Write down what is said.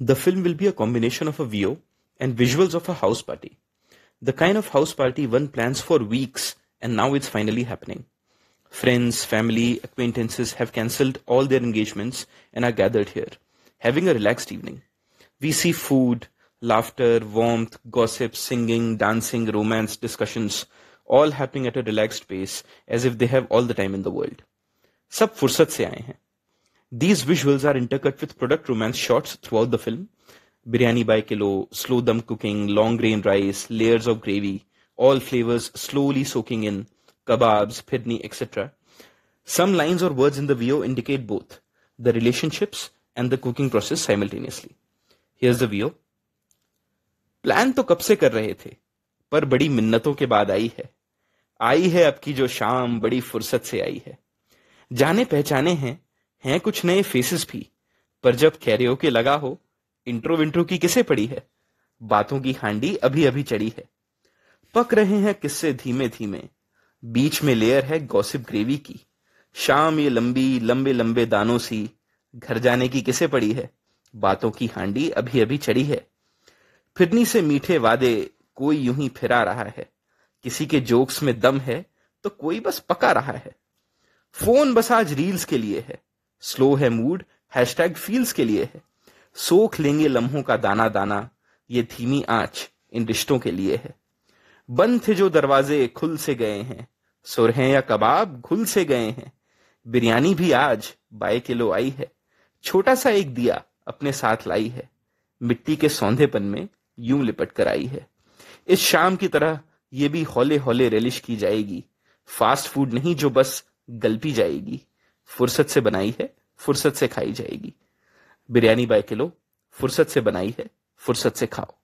The film will be a combination of a VO and visuals of a house party. The kind of house party one plans for weeks and now it's finally happening. Friends, family, acquaintances have cancelled all their engagements and are gathered here, having a relaxed evening. We see food, laughter, warmth, gossip, singing, dancing, romance, discussions, all happening at a relaxed pace as if they have all the time in the world. सब फुर्सत से आए हैं These visuals are intercut with product romance shots throughout the film. Biryani by kilo, slow dum cooking, long grain rice, layers of gravy, all flavors slowly soaking in, kebabs, pidni, etc. Some lines or words in the VO indicate both the relationships and the cooking process simultaneously. Here's the VO. Plan तो कब से कर रहे थे पर बड़ी मिन्नतों के बाद आई है आई है अब की जो शाम बड़ी फुर्सत से आई है जाने पहचाने हैं हैं कुछ नए फेसेस भी पर जब कैरियो के लगा हो इंट्रो विंट्रो की किसे पड़ी है बातों की हांडी अभी अभी चढ़ी है पक रहे हैं किस्से धीमे धीमे बीच में लेयर है गॉसिप ग्रेवी की शाम ये लंबी लंबे लंबे दानों सी घर जाने की किसे पड़ी है बातों की हांडी अभी अभी चढ़ी है फिरनी से मीठे वादे कोई यूं ही फिरा रहा है किसी के जोक्स में दम है तो कोई बस पका रहा है फोन बस आज रील्स के लिए है स्लो है मूड हैश टैग फील्स के लिए है सोख लेंगे लम्हों का दाना दाना ये धीमी आंच इन रिश्तों के लिए है बंद थे जो दरवाजे खुल से गए हैं सुरहे या कबाब घुल से गए हैं बिरयानी भी आज बाय किलो आई है छोटा सा एक दिया अपने साथ लाई है मिट्टी के सौंधेपन में यूं लिपट कर आई है इस शाम की तरह ये भी हौले हौले रेलिश की जाएगी फास्ट फूड नहीं जो बस गलपी जाएगी फुर्सत से बनाई है फुर्सत से खाई जाएगी बिरयानी बाय किलो फुर्सत से बनाई है फुर्सत से खाओ